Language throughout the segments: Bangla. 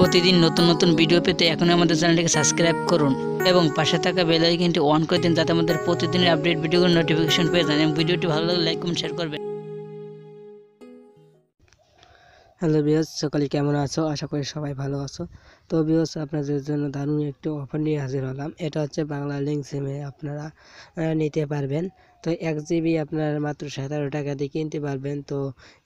প্রতিদিন নতুন নতুন ভিডিও পেতে এখনই আমাদের চ্যানেলটিকে সাবস্ক্রাইব করুন এবং পাশে থাকা বেল আইকনটি অন করে দিন যাতে আমাদের প্রতিদিনের আপডেট ভিডিওগুলো নোটিফিকেশন পেয়ে যান এবং ভিডিওটি ভালো লাগলে লাইক কমেন্ট শেয়ার করবেন হ্যালো বিয়স সকালে কেমন আছো আশা করি সবাই ভালো আছো তো বিয়স আপনাদের জন্য দারুণ একটি অফার নিয়ে হাজির হলাম এটা হচ্ছে বাংলা লিঙ্ক সিমে আপনারা নিতে পারবেন তো এক জিবি আপনারা মাত্র সতেরো টাকা দিয়ে কিনতে পারবেন তো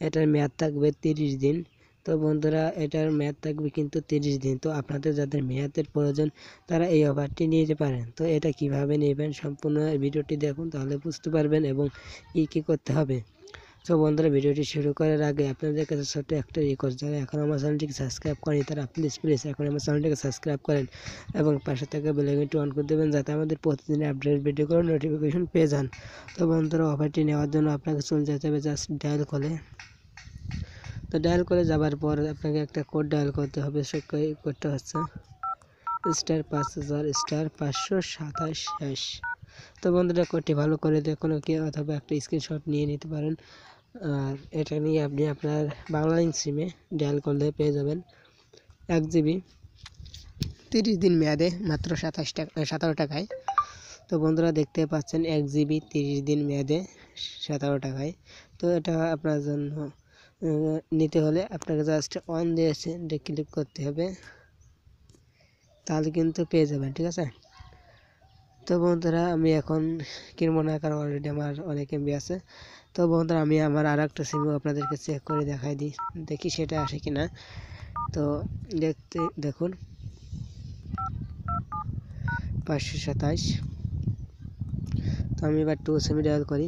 এটার মেয়াদ থাকবে তিরিশ দিন তো বন্ধুরা এটার মেয়াদ থাকবে কিন্তু তিরিশ দিন তো আপনাদের যাদের মেয়াদের প্রয়োজন তারা এই অফারটি নিতে পারেন তো এটা কিভাবে নেবেন সম্পূর্ণ ভিডিওটি দেখুন তাহলে বুঝতে পারবেন এবং কী কী করতে হবে তো বন্ধুরা ভিডিওটি শুরু করার আগে আপনাদের কাছে ছোট্ট একটা রিকোয়েস্ট যারা এখন আমার চ্যানেলটিকে সাবস্ক্রাইব করেন তারা প্লিজ প্লিজ এখন আমার চ্যানেলটিকে সাবস্ক্রাইব করেন এবং পাশে থাকা বেলাইকনটি অন করে দেবেন যাতে আমাদের প্রতিদিনের আপডেট ভিডিওগুলো নোটিফিকেশন পেয়ে যান তো বন্ধুরা অফারটি নেওয়ার জন্য আপনাকে চলে যেতে হবে জাস্ট ডায়াল করে তো ডায়াল করে যাবার পর আপনাকে একটা কোড ডায়াল করতে হবে সে কোডটা হচ্ছে স্টার পাঁচ হাজার স্টার পাঁচশো সাতাশ হ্যাশ তো বন্ধুরা কোডটি ভালো করে দেখুন কি অথবা একটা স্ক্রিনশট নিয়ে নিতে পারেন আর এটা নিয়ে আপনি আপনার বাংলা সিমে ডায়াল করলে পেয়ে যাবেন এক জিবি তিরিশ দিন মেয়াদে মাত্র সাতাশ টাকা সতেরো টাকায় তো বন্ধুরা দেখতে পাচ্ছেন এক জিবি তিরিশ দিন মেয়াদে সতেরো টাকায় তো এটা আপনার জন্য নিতে হলে আপনাকে জাস্ট অন দিয়ে সেন্ডে ক্লিক করতে হবে তাহলে কিন্তু পেয়ে যাবেন ঠিক আছে তো বন্ধুরা আমি এখন কিনবো না কারণ অলরেডি আমার অনেক এমবি আছে তো বন্ধুরা আমি আমার আর একটা সিমও আপনাদেরকে চেক করে দেখাই দিই দেখি সেটা আসে কি না তো দেখতে দেখুন পাঁচশো সাতাশ তো আমি এবার টু সিমি ডায়াল করি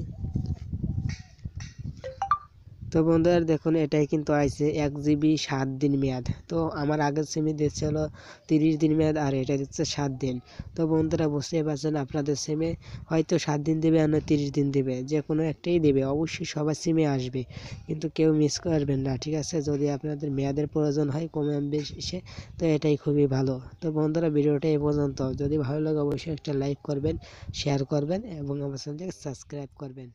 তো বন্ধুরা দেখুন এটাই কিন্তু আইছে এক জিবি সাত দিন মেয়াদ তো আমার আগের সিমে দিচ্ছে হলো তিরিশ দিন মেয়াদ আর এটা দিচ্ছে সাত দিন তো বন্ধুরা বুঝতেই পারছেন আপনাদের সিমে হয়তো সাত দিন দেবে আর তিরিশ দিন দেবে যে কোনো একটাই দেবে অবশ্যই সবার সিমে আসবে কিন্তু কেউ মিস করবেন না ঠিক আছে যদি আপনাদের মেয়াদের প্রয়োজন হয় কমে বেশি তো এটাই খুবই ভালো তো বন্ধুরা ভিডিওটা এ পর্যন্ত যদি ভালো লাগে অবশ্যই একটা লাইক করবেন শেয়ার করবেন এবং আমার চ্যানেলটাকে সাবস্ক্রাইব করবেন